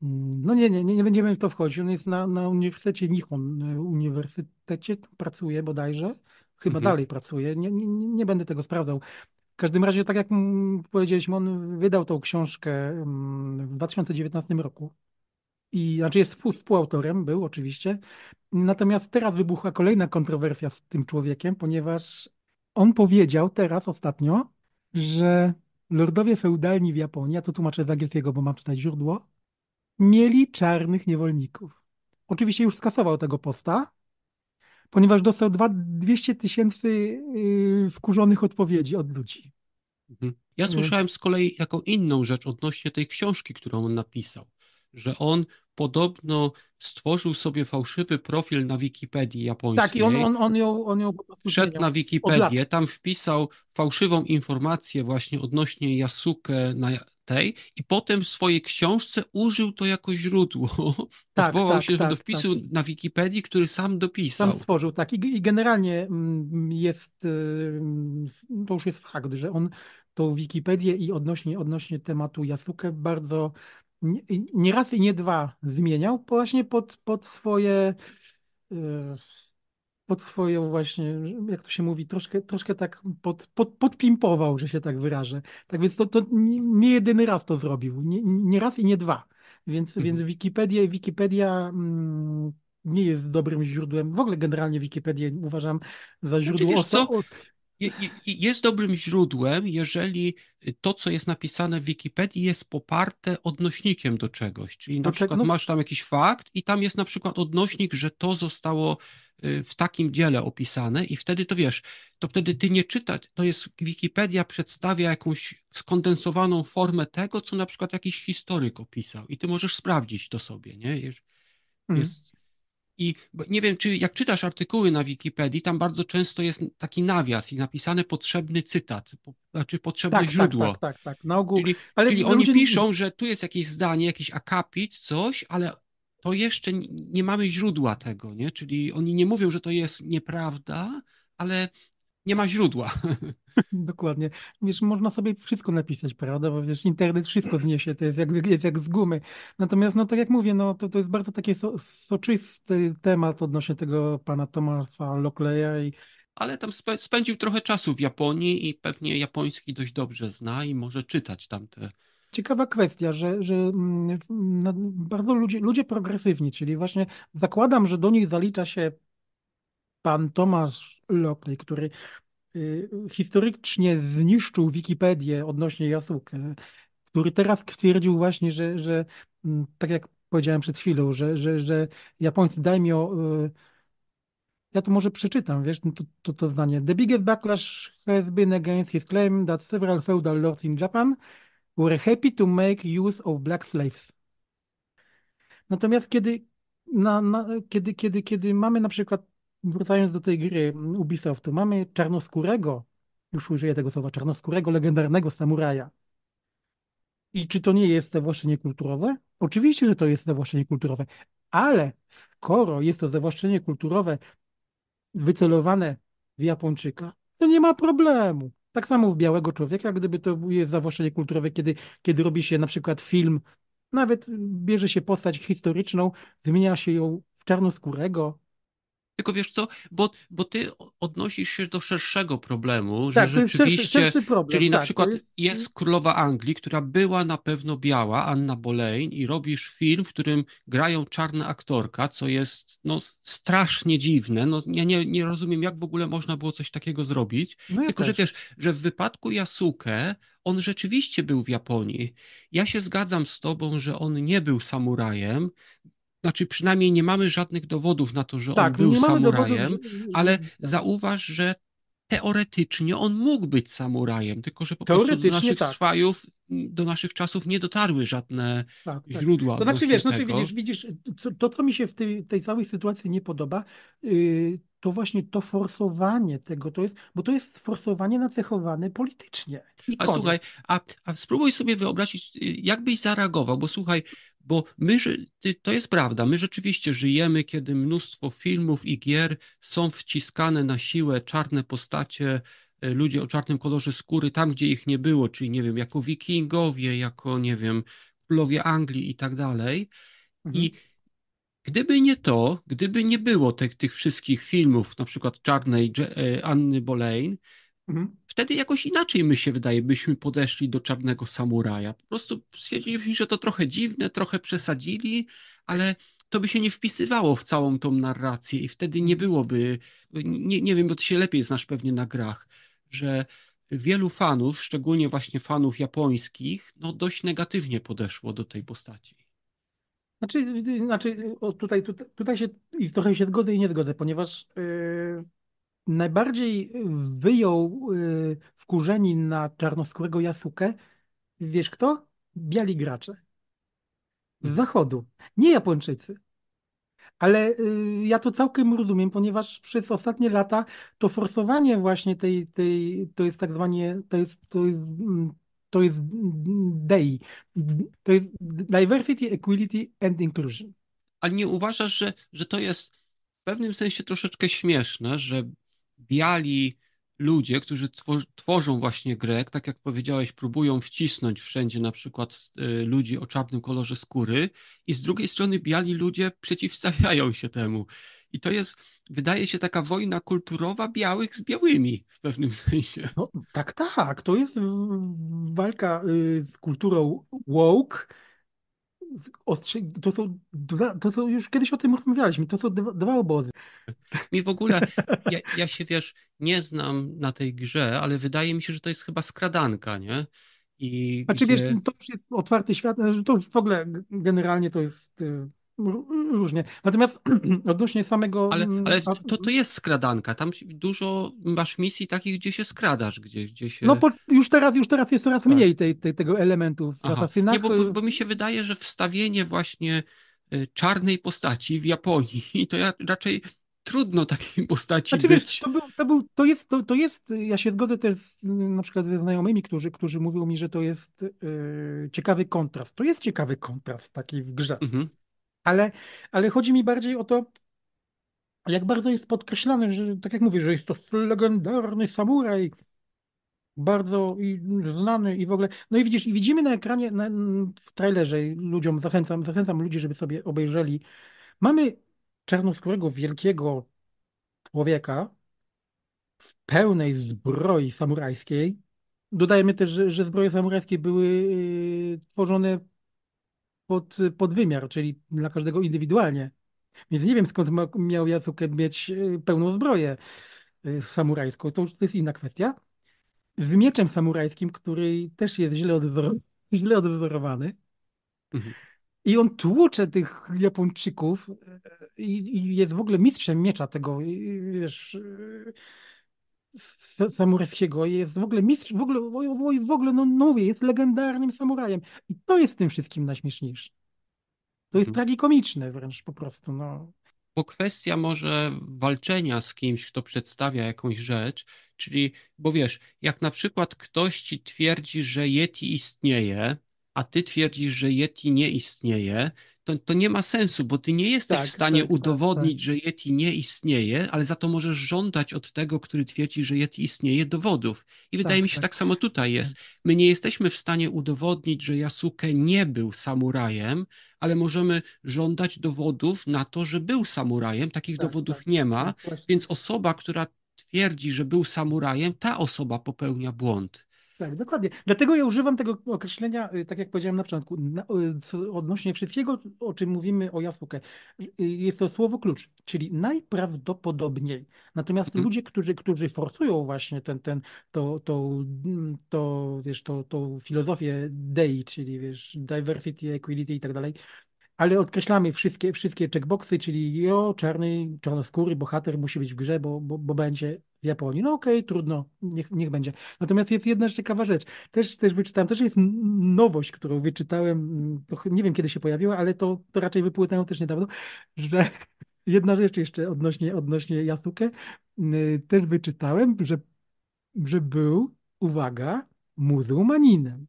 Mm, no nie, nie, nie będziemy w to wchodzić. On jest na, na Uniwersytecie Nihon. E, uniwersytecie pracuje bodajże. Chyba mhm. dalej pracuje. Nie, nie, nie będę tego sprawdzał. W każdym razie, tak jak powiedzieliśmy, on wydał tą książkę mm, w 2019 roku. I znaczy jest współautorem, był oczywiście. Natomiast teraz wybuchła kolejna kontrowersja z tym człowiekiem, ponieważ on powiedział teraz ostatnio, że Lordowie feudalni w Japonii, ja to tłumaczę z angielskiego, bo mam tutaj źródło, mieli czarnych niewolników. Oczywiście już skasował tego posta, ponieważ dostał 200 tysięcy y, wkurzonych odpowiedzi od ludzi. Mhm. Ja y. słyszałem z kolei jako inną rzecz odnośnie tej książki, którą on napisał, że on podobno stworzył sobie fałszywy profil na Wikipedii japońskiej. Tak, i on, on, on ją, on ją Wszedł na Wikipedię, tam wpisał fałszywą informację właśnie odnośnie Yasuke na tej i potem w swojej książce użył to jako źródło. Tak, Odwołał tak, się tak, do wpisu tak. na Wikipedii, który sam dopisał. Sam stworzył, tak. I, i generalnie mm, jest, y, mm, to już jest fakt, że on tą Wikipedię i odnośnie, odnośnie tematu Jasukę bardzo nie, nie raz i nie dwa zmieniał właśnie pod, pod swoje e, pod swoją właśnie, jak to się mówi, troszkę, troszkę tak pod, pod, podpimpował, że się tak wyrażę. Tak więc to, to nie jedyny raz to zrobił, nie, nie raz i nie dwa. Więc, mhm. więc Wikipedia, Wikipedia mm, nie jest dobrym źródłem. W ogóle generalnie Wikipedia uważam za no źródło jest dobrym źródłem, jeżeli to, co jest napisane w Wikipedii, jest poparte odnośnikiem do czegoś. Czyli na przykład masz tam jakiś fakt i tam jest na przykład odnośnik, że to zostało y, w takim dziele opisane i wtedy to wiesz, to wtedy ty nie czytasz, to jest Wikipedia przedstawia jakąś skondensowaną formę tego, co na przykład jakiś historyk opisał i ty możesz sprawdzić to sobie, nie? Mhm. Jest, jest i nie wiem, czy jak czytasz artykuły na Wikipedii, tam bardzo często jest taki nawias i napisane potrzebny cytat, po, znaczy potrzebne tak, tak źródło. Tak, tak, tak, tak. Na ogół. Czyli, ale czyli oni piszą, że tu jest jakieś zdanie, jakiś akapit, coś, ale to jeszcze nie mamy źródła tego, nie? Czyli oni nie mówią, że to jest nieprawda, ale nie ma źródła. Dokładnie. Wiesz, można sobie wszystko napisać, prawda? Bo wiesz, internet wszystko zniesie, to jest jak, jest jak z gumy. Natomiast, no tak jak mówię, no to, to jest bardzo taki so, soczysty temat odnośnie tego pana Tomasa Lockleya i ale tam spędził trochę czasu w Japonii i pewnie japoński dość dobrze zna i może czytać tamte Ciekawa kwestia, że, że mm, bardzo ludzie, ludzie progresywni, czyli właśnie zakładam, że do nich zalicza się pan Tomasz Lockley, który y, historycznie zniszczył Wikipedię odnośnie Jasukę, który teraz twierdził właśnie, że, że mm, tak jak powiedziałem przed chwilą, że, że, że japońscy daimyo y, ja to może przeczytam, wiesz, no to, to, to zdanie. The biggest backlash has been against his claim that several feudal lords in Japan were happy to make use of black slaves. Natomiast kiedy, na, na, kiedy, kiedy, kiedy mamy na przykład wracając do tej gry Ubisoftu, mamy czarnoskórego, już użyję tego słowa, czarnoskórego, legendarnego samuraja. I czy to nie jest zawłaszczenie kulturowe? Oczywiście, że to jest zawłaszczenie kulturowe, ale skoro jest to zawłaszczenie kulturowe wycelowane w Japończyka, to nie ma problemu. Tak samo w Białego Człowieka, gdyby to jest zawłaszczenie kulturowe, kiedy, kiedy robi się na przykład film, nawet bierze się postać historyczną, zmienia się ją w czarnoskórego, tylko wiesz co, bo, bo ty odnosisz się do szerszego problemu, tak, że rzeczywiście, szerszy, szerszy problem, czyli tak, na przykład jest... jest... Mhm. królowa Anglii, która była na pewno biała, Anna Boleyn i robisz film, w którym grają czarna aktorka, co jest no, strasznie dziwne, no, ja nie, nie rozumiem jak w ogóle można było coś takiego zrobić, no ja tylko też. że wiesz, że w wypadku Yasuke on rzeczywiście był w Japonii. Ja się zgadzam z tobą, że on nie był samurajem, znaczy przynajmniej nie mamy żadnych dowodów na to, że tak, on był samurajem, dowodów, że... ale zauważ, że teoretycznie on mógł być samurajem, tylko że po prostu do naszych tak. Trwajów, do naszych czasów nie dotarły żadne tak, tak. źródła. To znaczy, wiesz, znaczy widzisz, widzisz to, co mi się w tej, tej całej sytuacji nie podoba, yy, to właśnie to forsowanie tego, to jest, bo to jest forsowanie nacechowane politycznie. I a koniec. słuchaj, a, a spróbuj sobie wyobrazić, y, jak byś zareagował, bo słuchaj, bo my, to jest prawda, my rzeczywiście żyjemy, kiedy mnóstwo filmów i gier są wciskane na siłę czarne postacie, e, ludzie o czarnym kolorze skóry tam, gdzie ich nie było, czyli nie wiem, jako wikingowie, jako nie wiem, królowie Anglii i tak dalej. Mhm. I gdyby nie to, gdyby nie było tych, tych wszystkich filmów, na przykład czarnej e, Anny Boleyn, Mhm. Wtedy jakoś inaczej my się wydaje, byśmy podeszli do czarnego samuraja. Po prostu stwierdzili, że to trochę dziwne, trochę przesadzili, ale to by się nie wpisywało w całą tą narrację i wtedy nie byłoby, nie, nie wiem, bo ty się lepiej znasz pewnie na grach, że wielu fanów, szczególnie właśnie fanów japońskich, no dość negatywnie podeszło do tej postaci. Znaczy, znaczy tutaj, tutaj, tutaj się trochę się zgodzę i nie zgodzę, ponieważ yy, najbardziej wyjął y, wkurzeni na czarnoskórego Jasukę, wiesz kto? Biali gracze. Z mhm. zachodu. Nie Japończycy. Ale y, ja to całkiem rozumiem, ponieważ przez ostatnie lata to forsowanie właśnie tej, tej to jest tak zwanie, to jest, to jest, mm, to jest mm, DEI, to jest Diversity, Equality and Inclusion. Ale nie uważasz, że, że to jest w pewnym sensie troszeczkę śmieszne, że biali ludzie, którzy twor tworzą właśnie grę, tak jak powiedziałeś, próbują wcisnąć wszędzie na przykład y, ludzi o czarnym kolorze skóry i z drugiej strony biali ludzie przeciwstawiają się temu. I to jest, wydaje się, taka wojna kulturowa białych z białymi w pewnym sensie. No, tak, tak. To jest walka y, z kulturą woke, to są, dwa, to są już kiedyś o tym rozmawialiśmy, to są dwa, dwa obozy. Mi w ogóle, ja, ja, się wiesz, nie znam na tej grze, ale wydaje mi się, że to jest chyba skradanka, nie? I znaczy gdzie... wiesz, to już jest otwarty świat, znaczy, to już w ogóle generalnie to jest y, różnie. Natomiast odnośnie samego. Ale, ale mm, to, to jest skradanka. Tam dużo masz misji takich, gdzie się skradasz, gdzieś. Gdzie się... No po, już, teraz, już teraz jest coraz tak. mniej tej, tej, tego elementu w Nie, bo, bo mi się wydaje, że wstawienie właśnie y, czarnej postaci w Japonii, to ja raczej trudno takiej postaci znaczy, być. Wiesz, to, był, to, był, to, jest, to, to jest, ja się zgodzę też z, na przykład ze znajomymi, którzy, którzy mówią mi, że to jest yy, ciekawy kontrast. To jest ciekawy kontrast taki w grze. Mhm ale, ale chodzi mi bardziej o to, jak bardzo jest podkreślany, że tak jak mówię, że jest to legendarny samuraj, bardzo i znany i w ogóle. No i widzisz, i widzimy na ekranie, na, w trailerze ludziom, zachęcam, zachęcam ludzi, żeby sobie obejrzeli. Mamy czarnoskórego, wielkiego człowieka w pełnej zbroi samurajskiej. Dodajemy też, że, że zbroje samurajskie były y, tworzone pod, pod wymiar, czyli dla każdego indywidualnie. Więc nie wiem, skąd ma, miał Jasuke mieć y, pełną zbroję y, samurajską. To już to jest inna kwestia. Z mieczem samurajskim, który też jest źle, odwzor- źle odwzorowany. Mhm. I on tłucze tych Japończyków i, y, i, jest w ogóle mistrzem miecza tego, wiesz, samurajskiego jest w ogóle mistrz, w ogóle, w ogóle no, no mówię, jest legendarnym samurajem. I to jest tym wszystkim najśmieszniejsze. To jest hmm. tragikomiczne wręcz po prostu. No. Bo kwestia może walczenia z kimś, kto przedstawia jakąś rzecz, czyli, bo wiesz, jak na przykład ktoś ci twierdzi, że Yeti istnieje, a ty twierdzisz, że Yeti nie istnieje, to, to nie ma sensu, bo ty nie jesteś tak, w stanie tak, tak, udowodnić, tak, że Yeti nie istnieje, ale za to możesz żądać od tego, który twierdzi, że Yeti istnieje, dowodów. I wydaje tak, mi się, tak. tak, samo tutaj jest. My nie jesteśmy w stanie udowodnić, że Yasuke nie był samurajem, ale możemy żądać dowodów na to, że był samurajem. Takich dowodów nie ma, no więc osoba, która twierdzi, że był samurajem, ta osoba popełnia błąd. Tak, dokładnie. Dlatego ja używam tego określenia, y, tak jak powiedziałem na początku, na, y, odnośnie wszystkiego, o czym mówimy o Yasuke. Y, jest to słowo klucz, czyli najprawdopodobniej. Natomiast mhm. ludzie, którzy, którzy forsują właśnie ten, ten, to, to, to, wiesz, to, tą filozofię DEI, czyli wiesz, diversity, equality i tak dalej, ale odkreślamy wszystkie, wszystkie checkboxy, czyli o, czarny, czarnoskóry, bohater musi być w grze, bo, bo, bo będzie w Japonii. No okej, okay, trudno, niech, niech będzie. Natomiast jest jedna ciekawa rzecz. Też, też wyczytałem, też jest nowość, którą wyczytałem, nie wiem kiedy się pojawiła, ale to, to raczej wypłynęło też niedawno, że jedna rzecz jeszcze odnośnie, odnośnie Yasuke, też wyczytałem, że, że był, uwaga, muzułmaninem.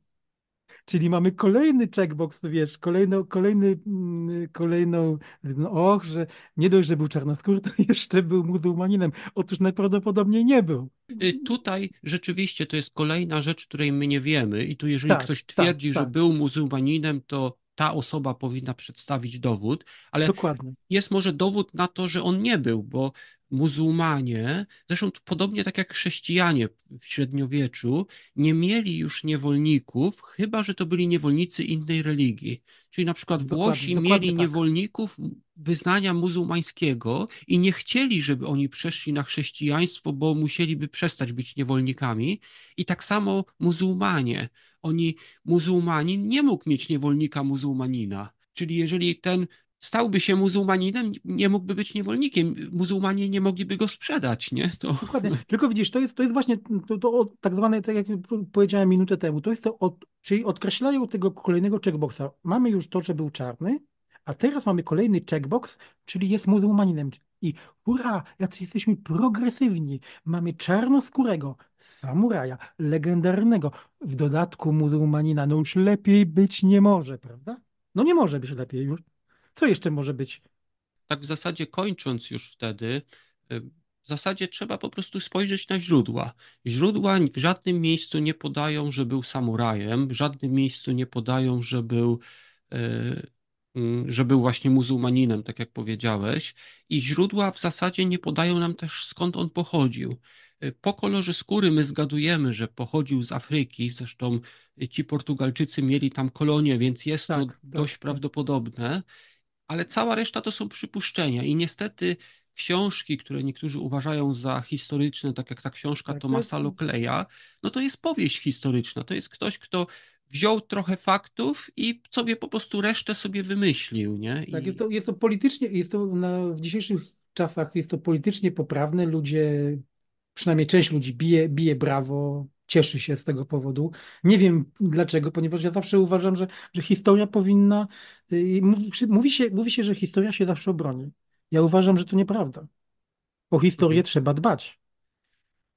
Czyli mamy kolejny checkbox, wiesz, kolejną, kolejny, mm, kolejną, no och, że nie dość, że był czarnoskóry, to jeszcze był muzułmaninem. Otóż najprawdopodobniej nie był. Y, tutaj rzeczywiście to jest kolejna rzecz, której my nie wiemy i tu jeżeli tak, ktoś tak, twierdzi, tak, że tak. był muzułmaninem, to ta osoba powinna przedstawić dowód, ale Dokładnie. jest może dowód na to, że on nie był, bo muzułmanie, zresztą podobnie tak jak chrześcijanie w średniowieczu, nie mieli już niewolników, chyba że to byli niewolnicy innej religii. Czyli na przykład dokładnie, Włosi dokładnie mieli tak. niewolników wyznania muzułmańskiego i nie chcieli, żeby oni przeszli na chrześcijaństwo, bo musieliby przestać być niewolnikami. I tak samo muzułmanie. Oni, muzułmanin nie mógł mieć niewolnika muzułmanina. Czyli jeżeli ten stałby się muzułmaninem, nie mógłby być niewolnikiem. Muzułmanie nie mogliby go sprzedać, nie? To... Dokładnie. Tylko widzisz, to jest, to jest właśnie to, to tak zwane, tak jak powiedziałem minutę temu, to jest to, od, czyli odkreślają tego kolejnego checkboxa. Mamy już to, że był czarny, a teraz mamy kolejny checkbox, czyli jest muzułmaninem. I hurra, jacy jesteśmy progresywni. Mamy czarnoskórego, samuraja, legendarnego, w dodatku muzułmanina. No już lepiej być nie może, prawda? No nie może być lepiej już. Co jeszcze może być? Tak w zasadzie kończąc już wtedy, y, w zasadzie trzeba po prostu spojrzeć na źródła. Źródła w żadnym miejscu nie podają, że był samurajem, w żadnym miejscu nie podają, że był, y, mm, że był właśnie muzułmaninem, tak jak powiedziałeś, i źródła w zasadzie nie podają nam też skąd on pochodził. Y, po kolorze skóry my zgadujemy, że pochodził z Afryki, zresztą ci Portugalczycy mieli tam kolonie, więc jest tak, to tak, dość tak. prawdopodobne ale cała reszta to są przypuszczenia i niestety książki, które niektórzy uważają za historyczne, tak jak ta książka tak, Tomasa jest... Lokleja, no to jest powieść historyczna, to jest ktoś, kto wziął trochę faktów i sobie po prostu resztę sobie wymyślił, nie? I... Tak, jest to, jest to politycznie, jest to na, w dzisiejszych czasach jest to politycznie poprawne, ludzie, przynajmniej część ludzi bije, bije brawo, cieszy się z tego powodu. Nie wiem dlaczego, ponieważ ja zawsze uważam, że, że historia powinna. Y, mówi, mówi, się, mówi się, że historia się zawsze obroni. Ja uważam, że to nieprawda. O historię mhm. trzeba dbać.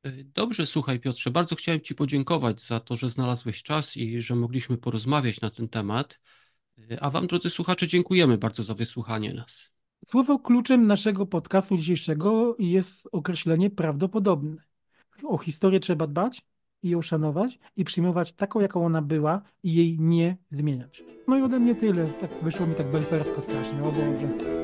E, dobrze, słuchaj Piotrze, bardzo chciałem Ci podziękować za to, że znalazłeś czas i że mogliśmy porozmawiać na ten temat. E, a Wam, drodzy słuchacze, dziękujemy bardzo za wysłuchanie nas. Słowo kluczem naszego podcastu dzisiejszego jest określenie prawdopodobne. O historię trzeba dbać, i ją szanować i przyjmować taką, jaką ona była i jej nie zmieniać. No i ode mnie tyle. Tak wyszło mi tak belfersko strasznie, o Boże.